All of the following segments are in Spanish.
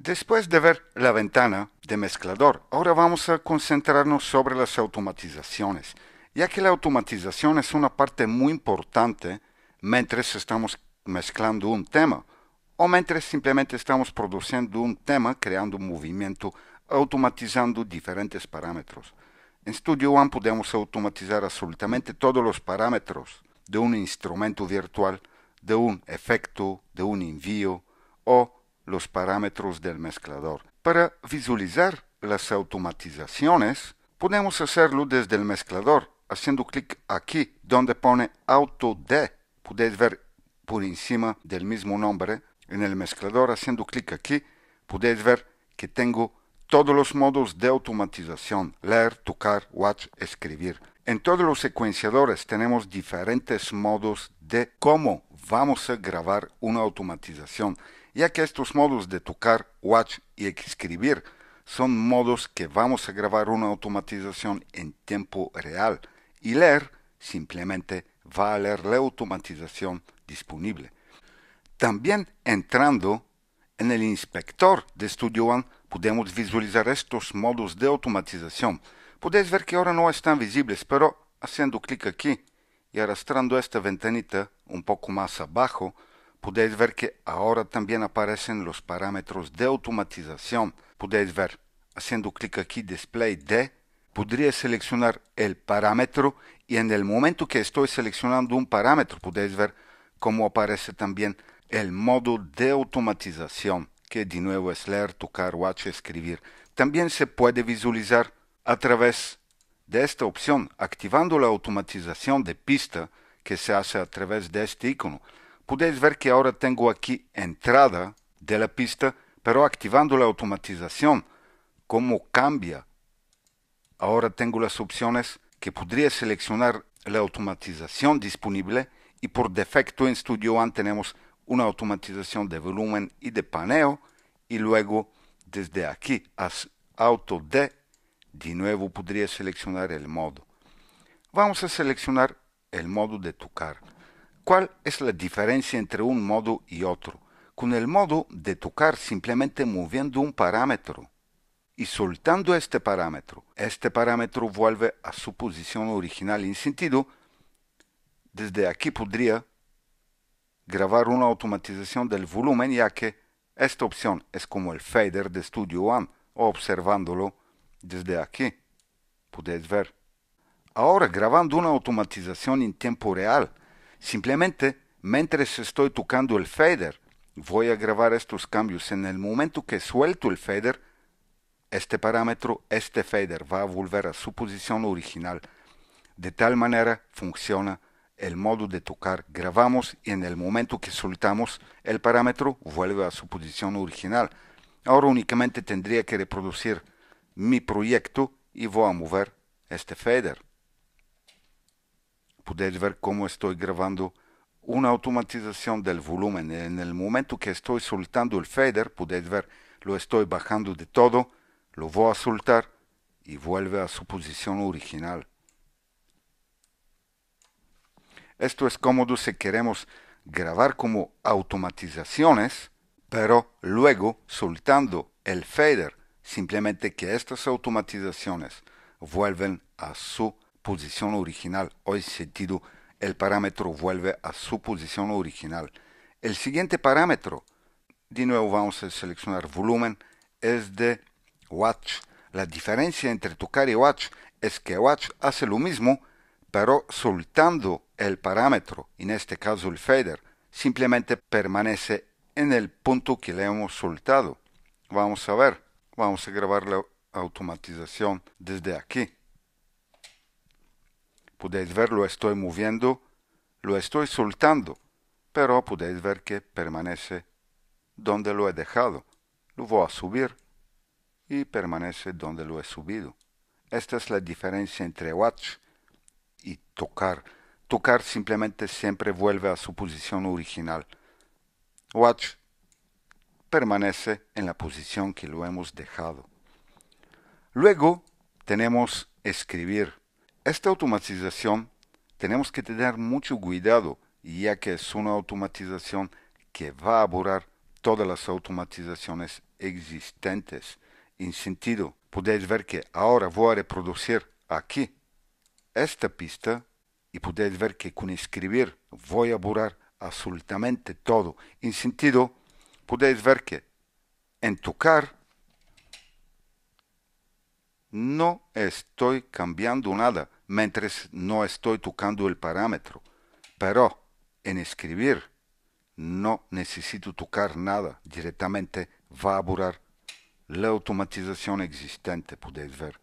Después de ver la ventana de mezclador, ahora vamos a concentrarnos sobre las automatizaciones, ya que la automatización es una parte muy importante mientras estamos mezclando un tema o mientras simplemente estamos produciendo un tema creando un movimiento automatizando diferentes parámetros. En Studio One podemos automatizar absolutamente todos los parámetros de un instrumento virtual, de un efecto, de un envío o los parámetros del mezclador. Para visualizar las automatizaciones, podemos hacerlo desde el mezclador, haciendo clic aquí donde pone Auto de Podéis ver por encima del mismo nombre en el mezclador, haciendo clic aquí, podéis ver que tengo todos los modos de automatización, leer, tocar, watch, escribir. En todos los secuenciadores tenemos diferentes modos de cómo vamos a grabar una automatización ya que estos modos de tocar, watch y escribir son modos que vamos a grabar una automatización en tiempo real y leer simplemente va a leer la automatización disponible. También entrando en el inspector de Studio One podemos visualizar estos modos de automatización. Podéis ver que ahora no están visibles, pero haciendo clic aquí y arrastrando esta ventanita un poco más abajo, Podéis ver que ahora también aparecen los parámetros de automatización. Podéis ver, haciendo clic aquí Display de, podría seleccionar el parámetro y en el momento que estoy seleccionando un parámetro podéis ver cómo aparece también el modo de automatización, que de nuevo es leer, tocar, watch, escribir. También se puede visualizar a través de esta opción, activando la automatización de pista que se hace a través de este icono. Podéis ver que ahora tengo aquí entrada de la pista, pero activando la automatización, cómo cambia. Ahora tengo las opciones que podría seleccionar la automatización disponible y por defecto en Studio One tenemos una automatización de volumen y de paneo y luego desde aquí auto D de nuevo podría seleccionar el modo. Vamos a seleccionar el modo de tocar. ¿Cuál es la diferencia entre un modo y otro? Con el modo de tocar simplemente moviendo un parámetro y soltando este parámetro, este parámetro vuelve a su posición original en sentido, desde aquí podría grabar una automatización del volumen ya que esta opción es como el fader de Studio One, observándolo desde aquí. Podéis ver. Ahora grabando una automatización en tiempo real, Simplemente, mientras estoy tocando el fader, voy a grabar estos cambios. En el momento que suelto el fader, este parámetro, este fader, va a volver a su posición original. De tal manera funciona el modo de tocar. Grabamos y en el momento que soltamos el parámetro vuelve a su posición original. Ahora únicamente tendría que reproducir mi proyecto y voy a mover este fader podéis ver cómo estoy grabando una automatización del volumen. En el momento que estoy soltando el fader, podéis ver, lo estoy bajando de todo, lo voy a soltar y vuelve a su posición original. Esto es cómodo si queremos grabar como automatizaciones, pero luego soltando el fader, simplemente que estas automatizaciones vuelven a su posición posición original Hoy sentido, el parámetro vuelve a su posición original. El siguiente parámetro, de nuevo vamos a seleccionar volumen, es de watch. La diferencia entre tocar y watch es que watch hace lo mismo, pero soltando el parámetro, en este caso el fader, simplemente permanece en el punto que le hemos soltado. Vamos a ver, vamos a grabar la automatización desde aquí. Podéis ver lo estoy moviendo, lo estoy soltando, pero podéis ver que permanece donde lo he dejado. Lo voy a subir y permanece donde lo he subido. Esta es la diferencia entre watch y tocar. Tocar simplemente siempre vuelve a su posición original. Watch permanece en la posición que lo hemos dejado. Luego tenemos escribir. Esta automatización tenemos que tener mucho cuidado ya que es una automatización que va a borrar todas las automatizaciones existentes. En sentido, podéis ver que ahora voy a reproducir aquí esta pista y podéis ver que con escribir voy a borrar absolutamente todo. En sentido, podéis ver que en tocar no estoy cambiando nada mientras no estoy tocando el parámetro. Pero en escribir no necesito tocar nada, directamente va a borrar la automatización existente, podéis ver.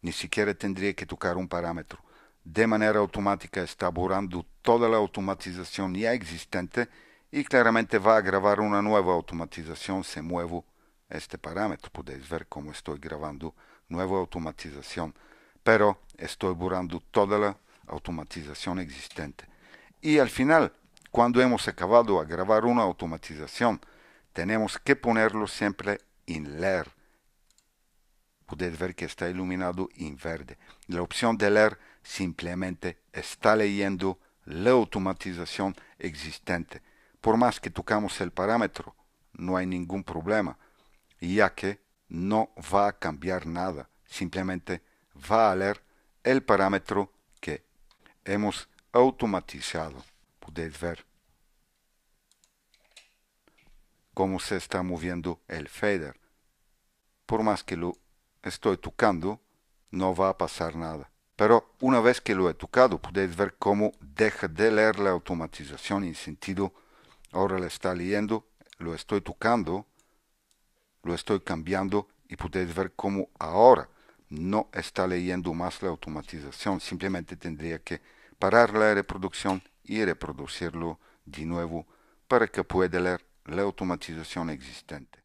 Ni siquiera tendría que tocar un parámetro. De manera automática está borrando toda la automatización ya existente y claramente va a grabar una nueva automatización. Se muevo este parámetro, podéis ver cómo estoy grabando nueva automatización. Pero estoy borrando toda la automatización existente. Y al final, cuando hemos acabado a grabar una automatización, tenemos que ponerlo siempre en leer. Puedes ver que está iluminado en verde. La opción de leer simplemente está leyendo la automatización existente. Por más que tocamos el parámetro, no hay ningún problema, ya que no va a cambiar nada. Simplemente va a leer el parámetro que hemos automatizado. Podéis ver cómo se está moviendo el fader. Por más que lo estoy tocando, no va a pasar nada. Pero una vez que lo he tocado, podéis ver cómo deja de leer la automatización en sentido, ahora lo está leyendo, lo estoy tocando, lo estoy cambiando y podéis ver cómo ahora no está leyendo más la automatización, simplemente tendría que parar la reproducción y reproducirlo de nuevo para que pueda leer la automatización existente.